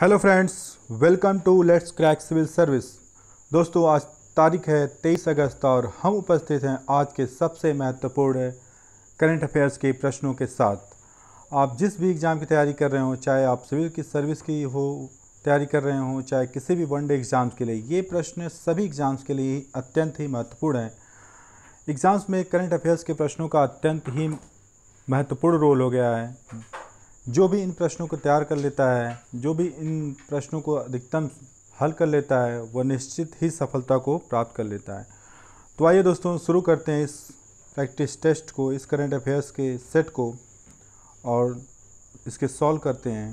hello friends welcome to let's crack civil service दोस्तों आज तारीख है 23 अगस्त और हम उपस्थित हैं आज के सबसे महत्वपूर्ण करंट अफेयर्स के प्रश्नों के साथ आप जिस भी एग्ज़ाम की तैयारी कर रहे हो चाहे आप सिविल की सर्विस की हो तैयारी कर रहे हों चाहे किसी भी वनडे एग्ज़ाम्स के लिए ये प्रश्न सभी एग्ज़ाम्स के लिए अत्यंत ही महत्वपूर्ण हैं एग्ज़ाम्स में करंट अफेयर्स के प्रश्नों का अत्यंत ही महत्वपूर्ण रोल हो गया है जो भी इन प्रश्नों को तैयार कर लेता है जो भी इन प्रश्नों को अधिकतम हल कर लेता है वह निश्चित ही सफलता को प्राप्त कर लेता है तो आइए दोस्तों शुरू करते हैं इस प्रैक्टिस टेस्ट को इस करंट अफेयर्स के सेट को और इसके सॉल्व करते हैं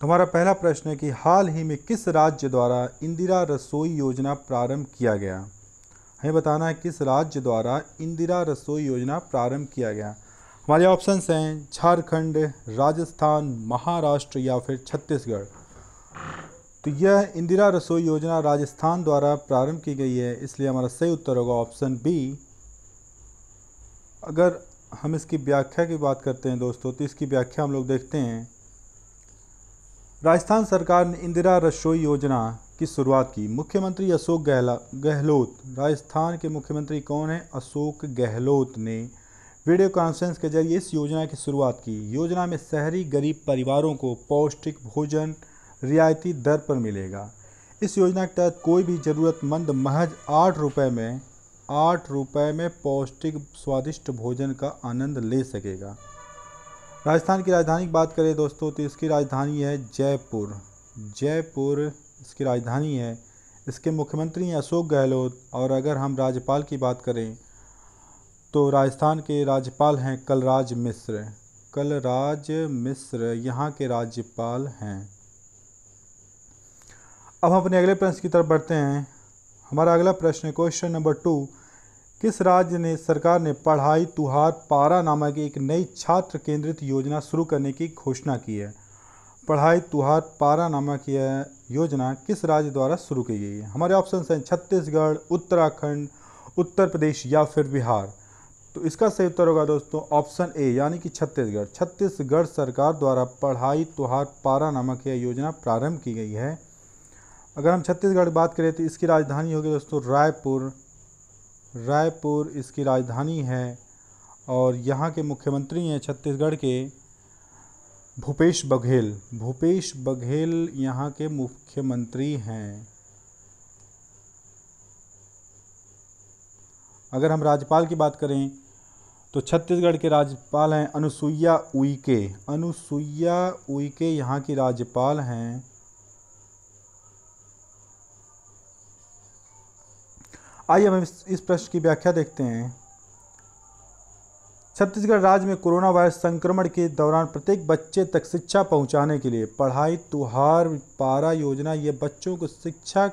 तो हमारा पहला प्रश्न है कि हाल ही में किस राज्य द्वारा इंदिरा रसोई योजना प्रारंभ किया गया हमें बताना है किस राज्य द्वारा इंदिरा रसोई योजना प्रारंभ किया गया हमारे ऑप्शन हैं झारखंड राजस्थान महाराष्ट्र या फिर छत्तीसगढ़ तो यह इंदिरा रसोई योजना राजस्थान द्वारा प्रारंभ की गई है इसलिए हमारा सही उत्तर होगा ऑप्शन बी अगर हम इसकी व्याख्या की बात करते हैं दोस्तों तो इसकी व्याख्या हम लोग देखते हैं राजस्थान सरकार ने इंदिरा रसोई योजना की शुरुआत की मुख्यमंत्री अशोक गहलोत राजस्थान के मुख्यमंत्री कौन है अशोक गहलोत ने वीडियो कॉन्फ्रेंस के जरिए इस योजना की शुरुआत की योजना में शहरी गरीब परिवारों को पौष्टिक भोजन रियायती दर पर मिलेगा इस योजना के तहत कोई भी ज़रूरतमंद महज आठ रुपये में आठ रुपये में पौष्टिक स्वादिष्ट भोजन का आनंद ले सकेगा राजस्थान की राजधानी की बात करें दोस्तों तो इसकी राजधानी है जयपुर जयपुर इसकी राजधानी है इसके मुख्यमंत्री हैं अशोक गहलोत और अगर हम राज्यपाल की बात करें तो राजस्थान के राज्यपाल हैं कलराज मिश्र कलराज मिश्र यहाँ के राज्यपाल हैं अब हम अपने अगले प्रश्न की तरफ बढ़ते हैं हमारा अगला प्रश्न है क्वेश्चन नंबर टू किस राज्य ने सरकार ने पढ़ाई तुहार पारा नामक एक नई छात्र केंद्रित योजना शुरू करने की घोषणा की है पढ़ाई तुहार पारा नामक यह योजना किस राज्य द्वारा शुरू की गई है हमारे ऑप्शन हैं छत्तीसगढ़ उत्तराखंड उत्तर प्रदेश या फिर बिहार तो इसका सही उत्तर होगा दोस्तों ऑप्शन ए यानी कि छत्तीसगढ़ छत्तीसगढ़ सरकार द्वारा पढ़ाई त्योहार पारा नामक यह योजना प्रारंभ की गई है अगर हम छत्तीसगढ़ बात करें तो इसकी राजधानी होगी दोस्तों रायपुर रायपुर इसकी राजधानी है और यहाँ के मुख्यमंत्री हैं छत्तीसगढ़ के भूपेश बघेल भूपेश बघेल यहाँ के मुख्यमंत्री हैं अगर हम राज्यपाल की बात करें तो छत्तीसगढ़ के राज्यपाल हैं अनुसुईया उइके अनुसुईया उइके यहाँ की राज्यपाल हैं आइए हम इस प्रश्न की व्याख्या देखते हैं छत्तीसगढ़ राज्य में कोरोना वायरस संक्रमण के दौरान प्रत्येक बच्चे तक शिक्षा पहुंचाने के लिए पढ़ाई तुहार पारा योजना ये बच्चों को शिक्षा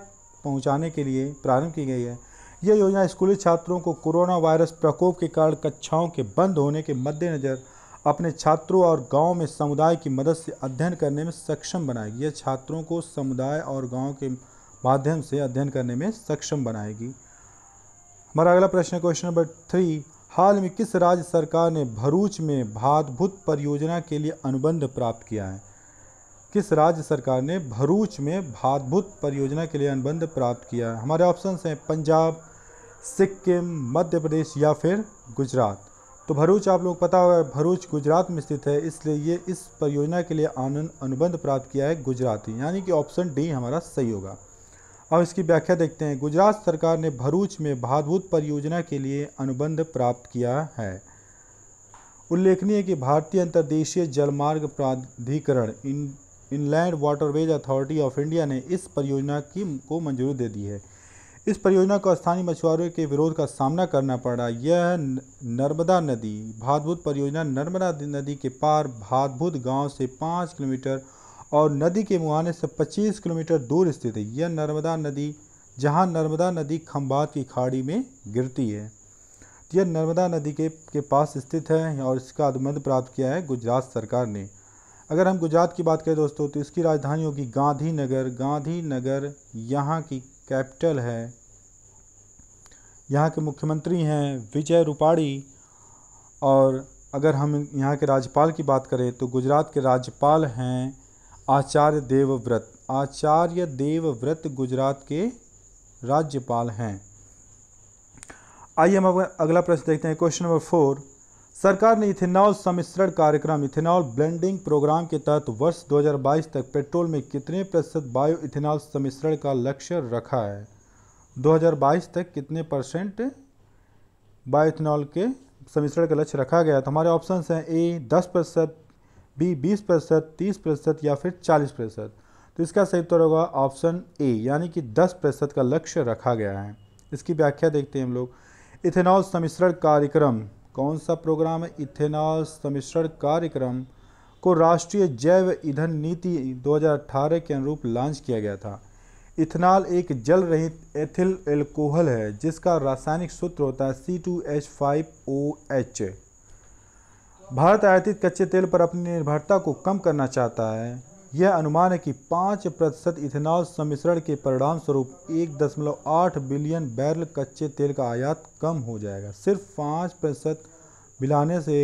पहुंचाने के लिए प्रारंभ की गई है यह योजना स्कूली छात्रों को कोरोना वायरस प्रकोप के कारण कक्षाओं के बंद होने के मद्देनज़र अपने छात्रों और गांव में समुदाय की मदद से अध्ययन करने में सक्षम बनाएगी यह छात्रों को समुदाय और गांव के माध्यम से अध्ययन करने में सक्षम बनाएगी हमारा अगला प्रश्न क्वेश्चन नंबर थ्री हाल में किस राज्य सरकार ने भरूच में भादभुत परियोजना के लिए अनुबंध प्राप्त किया है किस राज्य सरकार ने भरूच में भादभुत परियोजना के लिए अनुबंध प्राप्त किया है हमारे ऑप्शन हैं पंजाब सिक्किम मध्य प्रदेश या फिर गुजरात तो भरूच आप लोग पता होगा भरूच गुजरात में स्थित है इसलिए ये इस परियोजना के लिए आनंद अनुबंध प्राप्त किया है ही यानी कि ऑप्शन डी हमारा सही होगा अब इसकी व्याख्या देखते हैं गुजरात सरकार ने भरूच में भादभूत परियोजना के लिए अनुबंध प्राप्त किया है उल्लेखनीय है कि भारतीय अंतर्देशीय जलमार्ग प्राधिकरण इन inland waterways authority of India ने इस परियोजना की को मंजूरी दे दी है इस परियोजना को स्थानीय मछुआरों के विरोध का सामना करना पड़ा यह नर्मदा नदी भादभूत परियोजना नर्मदा नदी के पार भादभूत गांव से पाँच किलोमीटर और नदी के मुहाने से पच्चीस किलोमीटर दूर स्थित है यह नर्मदा नदी जहां नर्मदा नदी खम्बात की खाड़ी में गिरती है यह नर्मदा नदी के के पास स्थित है और इसका अनुबंध प्राप्त किया है गुजरात सरकार ने अगर हम गुजरात की बात करें दोस्तों तो इसकी राजधानी होगी गांधीनगर गांधीनगर यहाँ की कैपिटल है यहाँ के मुख्यमंत्री हैं विजय रूपाणी और अगर हम यहाँ के राज्यपाल की बात करें तो गुजरात के राज्यपाल हैं आचार्य देवव्रत आचार्य देवव्रत गुजरात के राज्यपाल हैं आइए हम अगला प्रश्न देखते हैं क्वेश्चन नंबर फोर सरकार ने इथेनॉल सम्मिश्रण कार्यक्रम इथेनॉल ब्लेंडिंग प्रोग्राम के तहत वर्ष 2022 तक पेट्रोल में कितने प्रतिशत बायो इथेनॉल सम्मिश्रण का लक्ष्य रखा है 2022 तक कितने परसेंट बायोथेनॉल के समिश्रण का लक्ष्य रखा गया तो हमारे ऑप्शन हैं ए 10 प्रतिशत बी 20 प्रतिशत तीस प्रतिशत या फिर 40 प्रतिशत तो इसका सही उत्तर होगा ऑप्शन ए यानी कि 10 प्रतिशत का लक्ष्य रखा गया है इसकी व्याख्या देखते हैं हम लोग इथेनॉल सम्मिश्रण कार्यक्रम कौन सा प्रोग्राम है इथेनॉल सम्मिश्रण कार्यक्रम को राष्ट्रीय जैव ईंधन नीति 2018 के अनुरूप लॉन्च किया गया था इथेनॉल एक जल रहित एथिल एल्कोहल है जिसका रासायनिक सूत्र होता है C two H five O H Bharat आयातित कच्चे तेल पर अपनी निर्भरता को कम करना चाहता है यह अनुमान है कि पाँच प्रतिशत इथेनॉल सम्मिश्रण के परिणाम स्वरूप एक दशमलव आठ बिलियन बैरल कच्चे तेल का आयात कम हो जाएगा सिर्फ पाँच प्रतिशत मिलाने से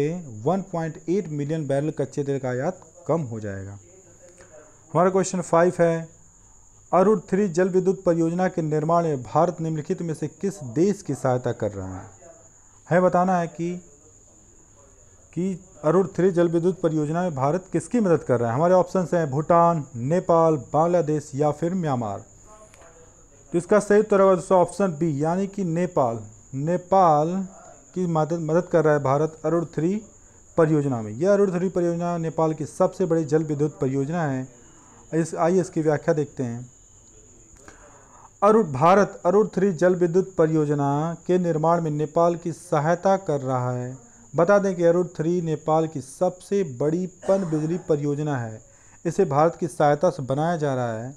1.8 मिलियन बैरल कच्चे तेल का आयात कम हो जाएगा हमारा क्वेश्चन फाइव है अरुण थ्री जल विद्युत परियोजना के निर्माण में भारत निम्नलिखित में से किस देश की सहायता कर रहा है है बताना है कि कि अरुण थ्री जल विद्युत परियोजना में भारत किसकी मदद कर रहा है हमारे ऑप्शंस हैं भूटान नेपाल बांग्लादेश या फिर म्यांमार तो इसका सही उत्तर होगा दोस्तों ऑप्शन बी यानी कि नेपाल नेपाल की मदद मदद कर रहा है भारत अरुण थ्री परियोजना में यह अरुण थ्री परियोजना नेपाल की सबसे बड़ी जल विद्युत परियोजना है इस आइए इसकी व्याख्या देखते हैं अरुण भारत अरुण थ्री जल विद्युत परियोजना के निर्माण में नेपाल की सहायता कर रहा है बता दें कि अरुण थ्री नेपाल की सबसे बड़ी पन बिजली परियोजना है इसे भारत की सहायता से बनाया जा रहा है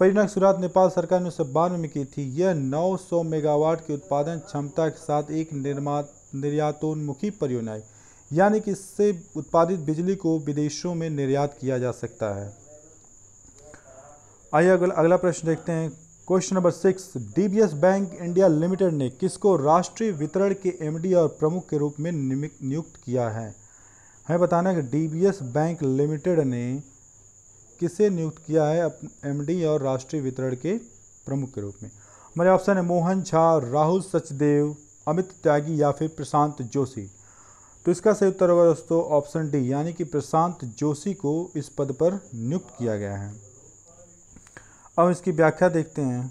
परियोजना की शुरुआत नेपाल सरकार ने उन्नीस सौ में की थी यह 900 मेगावाट की उत्पादन क्षमता के साथ एक निर्मा निर्यातोन्मुखी परियोजना है यानी कि इससे उत्पादित बिजली को विदेशों में निर्यात किया जा सकता है आइए अगला अगला प्रश्न देखते हैं question number six DBS bank India limited ने किसको राष्ट्रीय वितरण के एमडी और प्रमुख के रूप में नियुक्त किया है हमें बताना है कि डीबीएस बैंक लिमिटेड ने किसे नियुक्त किया है एमडी और राष्ट्रीय वितरण के प्रमुख के रूप में हमारे ऑप्शन है मोहन झा राहुल सचदेव अमित त्यागी या फिर प्रशांत जोशी तो इसका सही उत्तर होगा दोस्तों ऑप्शन डी यानी कि प्रशांत जोशी को इस पद पर नियुक्त किया गया है अब इसकी व्याख्या देखते हैं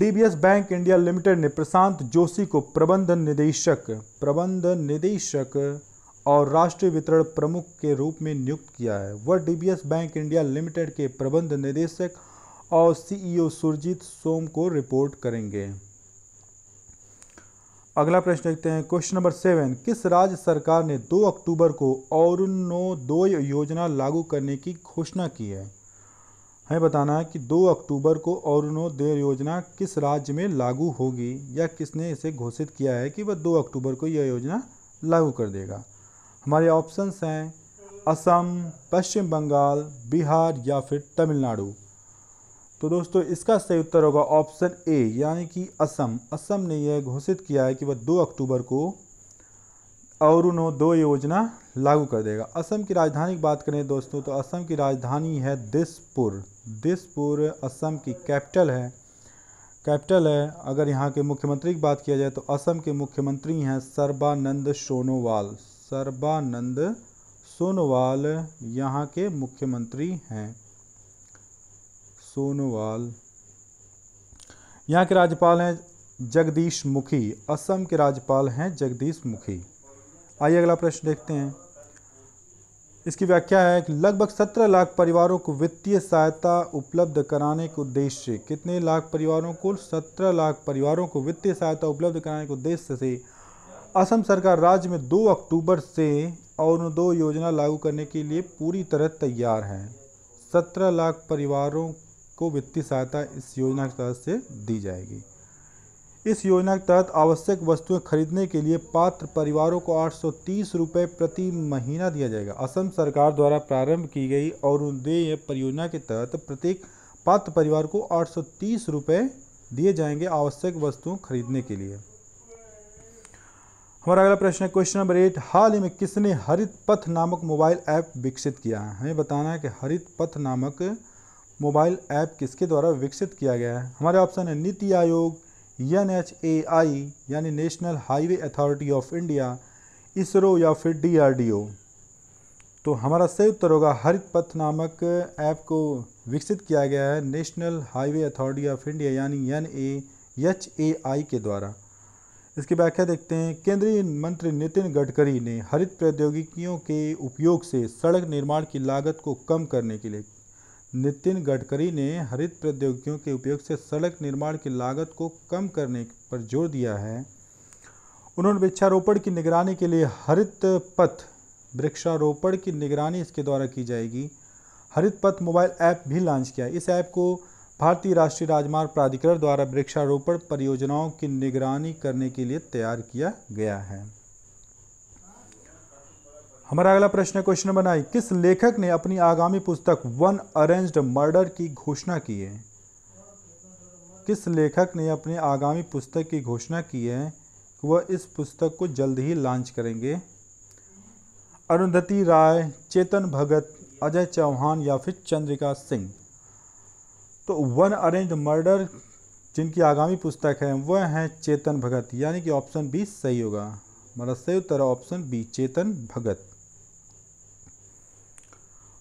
डीबीएस बैंक इंडिया लिमिटेड ने प्रशांत जोशी को प्रबंध निदेशक प्रबंध निदेशक और राष्ट्रीय वितरण प्रमुख के रूप में नियुक्त किया है वह डीबीएस बैंक इंडिया लिमिटेड के प्रबंध निदेशक और सीईओ e सुरजीत सोम को रिपोर्ट करेंगे अगला प्रश्न देखते हैं क्वेश्चन नंबर सेवन किस राज्य सरकार ने 2 अक्टूबर को और नो दो योजना लागू करने की घोषणा की है है बताना है कि 2 अक्टूबर को अरुणोदय योजना किस राज्य में लागू होगी या किसने इसे घोषित किया है कि वह 2 अक्टूबर को यह योजना लागू कर देगा हमारे ऑप्शंस हैं असम पश्चिम बंगाल बिहार या फिर तमिलनाडु तो दोस्तों इसका सही उत्तर होगा ऑप्शन ए यानी कि असम असम ने यह घोषित किया है कि वह 2 अक्टूबर को और उन्हों दो योजना लागू कर देगा असम की राजधानी की बात करें दोस्तों तो असम की राजधानी है दिसपुर दिसपुर असम की कैपिटल है कैपिटल है अगर यहाँ के मुख्यमंत्री की बात किया जाए तो असम के मुख्यमंत्री हैं सर्बानंद सोनोवाल सर्बानंद सोनोवाल यहाँ के मुख्यमंत्री हैं सोनोवाल यहाँ के राज्यपाल हैं जगदीश मुखी असम के राज्यपाल हैं जगदीश मुखी आइए अगला प्रश्न देखते हैं इसकी व्याख्या है कि लगभग सत्रह लाख परिवारों को वित्तीय सहायता उपलब्ध कराने के उद्देश्य से कितने लाख परिवारों को सत्रह लाख परिवारों को वित्तीय सहायता उपलब्ध कराने के उद्देश्य से असम सरकार राज्य में 2 अक्टूबर से और दो योजना लागू करने के लिए पूरी तरह तैयार है सत्रह लाख परिवारों को वित्तीय सहायता इस योजना के तहत से दी जाएगी इस योजना के तहत आवश्यक वस्तुएं खरीदने के लिए पात्र परिवारों को आठ सौ प्रति महीना दिया जाएगा असम सरकार द्वारा प्रारंभ की गई अरुणोदय परियोजना के तहत प्रत्येक पात्र परिवार को आठ सौ दिए जाएंगे आवश्यक वस्तुओं खरीदने के लिए हमारा अगला प्रश्न है क्वेश्चन नंबर एट हाल ही में किसने हरित पथ नामक मोबाइल ऐप विकसित किया है हमें बताना है कि हरित पथ नामक मोबाइल ऐप किसके द्वारा विकसित किया गया है हमारे ऑप्शन है नीति आयोग एन एच ए आई यानी national highway authority of India ISRO या फिर ओ तो हमारा सही उत्तर होगा हरित पथ नामक ऐप को विकसित किया गया है national highway authority of India यानी N A H A I के द्वारा इसकी व्याख्या देखते हैं केंद्रीय मंत्री नितिन गडकरी ने हरित प्रौद्योगिकियों के उपयोग से सड़क निर्माण की लागत को कम करने के लिए नितिन गडकरी ने हरित प्रौद्योगिकियों के उपयोग से सड़क निर्माण की लागत को कम करने पर जोर दिया है उन्होंने वृक्षारोपण की निगरानी के लिए हरित पथ वृक्षारोपण की निगरानी इसके द्वारा की जाएगी हरित पथ मोबाइल ऐप भी लॉन्च किया इस ऐप को भारतीय राष्ट्रीय राजमार्ग प्राधिकरण द्वारा वृक्षारोपण परियोजनाओं की निगरानी करने के लिए तैयार किया गया है हमारा अगला प्रश्न है क्वेश्चन नंबर नाइन किस लेखक ने अपनी आगामी पुस्तक वन अरेंज्ड मर्डर की घोषणा की है किस लेखक ने अपनी आगामी पुस्तक की घोषणा की है कि वह इस पुस्तक को जल्द ही लॉन्च करेंगे अरुंधति राय चेतन भगत अजय चौहान या फिर चंद्रिका सिंह तो वन अरेंज मर्डर जिनकी आगामी पुस्तक है वह है चेतन भगत यानी कि ऑप्शन बी सही होगा हमारा मतलब सही उत्तर ऑप्शन बी चेतन भगत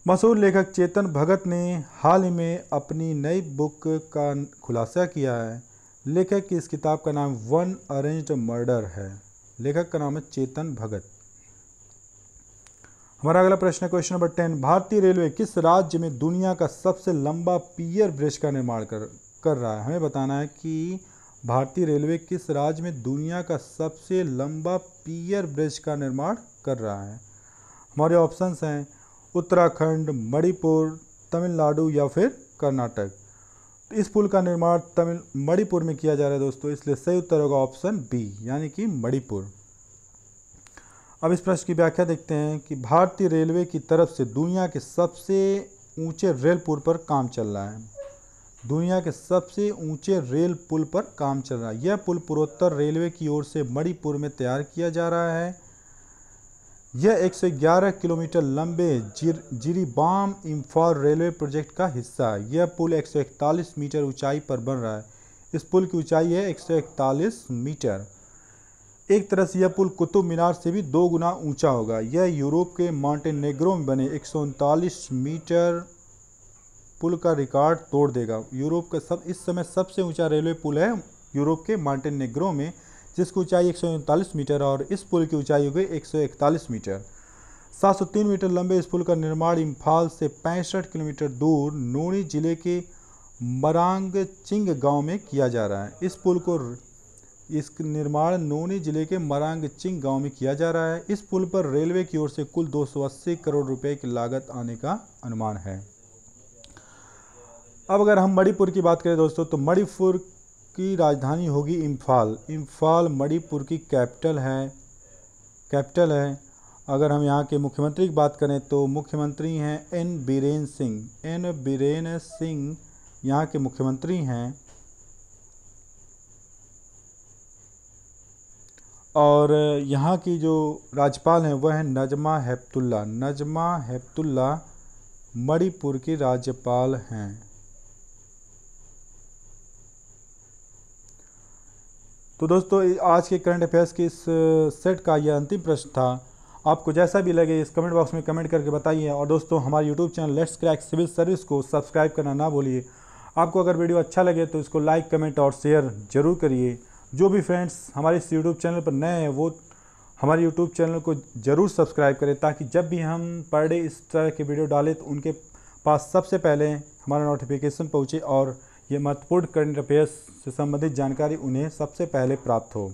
मशहूर लेखक चेतन भगत ने हाल ही में अपनी नई बुक का खुलासा किया है लेखक की इस किताब का नाम वन अरेंज्ड मर्डर है लेखक का नाम है चेतन भगत हमारा अगला प्रश्न क्वेश्चन नंबर टेन भारतीय रेलवे किस राज्य में दुनिया का सबसे लंबा पियर ब्रिज का निर्माण कर कर रहा है हमें बताना है कि भारतीय रेलवे किस राज्य में दुनिया का सबसे लंबा पियर ब्रिज का निर्माण कर रहा है हमारे ऑप्शंस हैं उत्तराखंड मणिपुर तमिलनाडु या फिर कर्नाटक तो इस पुल का निर्माण तमिल मणिपुर में किया जा रहा है दोस्तों इसलिए सही उत्तर होगा ऑप्शन बी यानी कि मणिपुर अब इस प्रश्न की व्याख्या देखते हैं कि भारतीय रेलवे की तरफ से दुनिया के सबसे ऊंचे रेल पुल पर काम चल रहा है दुनिया के सबसे ऊंचे रेल पुल पर काम चल रहा है यह पुल पूर्वोत्तर रेलवे की ओर से मणिपुर में तैयार किया जा रहा है यह 111 किलोमीटर लंबे जिर, जिरीबाम इम्फाल रेलवे प्रोजेक्ट का हिस्सा है यह पुल 141 मीटर ऊंचाई पर बन रहा है इस पुल की ऊंचाई है 141 मीटर एक तरह से यह पुल कुतुब मीनार से भी दो गुना ऊंचा होगा यह यूरोप के माउंटेनेग्रो में बने एक मीटर पुल का रिकॉर्ड तोड़ देगा यूरोप का सब इस समय सबसे ऊंचा रेलवे पुल है यूरोप के मॉन्टेनेग्रो में जिसकी ऊंचाई एक मीटर और इस पुल की ऊंचाई हो गई एक मीटर 703 मीटर लंबे इस पुल का निर्माण इम्फाल से पैंसठ किलोमीटर दूर नोनी जिले के मरांग चिंग गांव में किया जा रहा है इस पुल को इस निर्माण नोनी जिले के मरांग चिंग गांव में किया जा रहा है इस पुल पर रेलवे की ओर से कुल 280 करोड़ रुपए की लागत आने का अनुमान है अब अगर हम मणिपुर की बात करें दोस्तों तो मणिपुर की राजधानी होगी इम्फाल इम्फाल मणिपुर की कैपिटल है कैपिटल है अगर हम यहाँ के मुख्यमंत्री की बात करें तो मुख्यमंत्री हैं एन बीरेन सिंह एन बीरेन सिंह यहाँ के मुख्यमंत्री हैं और यहाँ की जो राज्यपाल हैं वह हैं नजमा हेप्तुल्ला नजमा हेप्तुल्ला मणिपुर की राज्यपाल हैं तो दोस्तों आज के करंट अफेयर्स के इस सेट का यह अंतिम प्रश्न था आपको जैसा भी लगे इस कमेंट बॉक्स में कमेंट करके बताइए और दोस्तों हमारे YouTube channel let's crack civil service को सब्सक्राइब करना ना भूलिए आपको अगर वीडियो अच्छा लगे तो इसको लाइक कमेंट और शेयर जरूर करिए जो भी फ्रेंड्स हमारे इस यूट्यूब चैनल पर नए हैं वो हमारे यूट्यूब चैनल को ज़रूर सब्सक्राइब करें ताकि जब भी हम पर डे इस तरह के वीडियो डालें तो उनके पास सबसे पहले हमारा नोटिफिकेशन पहुँचे और ये महत्वपूर्ण करंट अफेयर्स से संबंधित जानकारी उन्हें सबसे पहले प्राप्त हो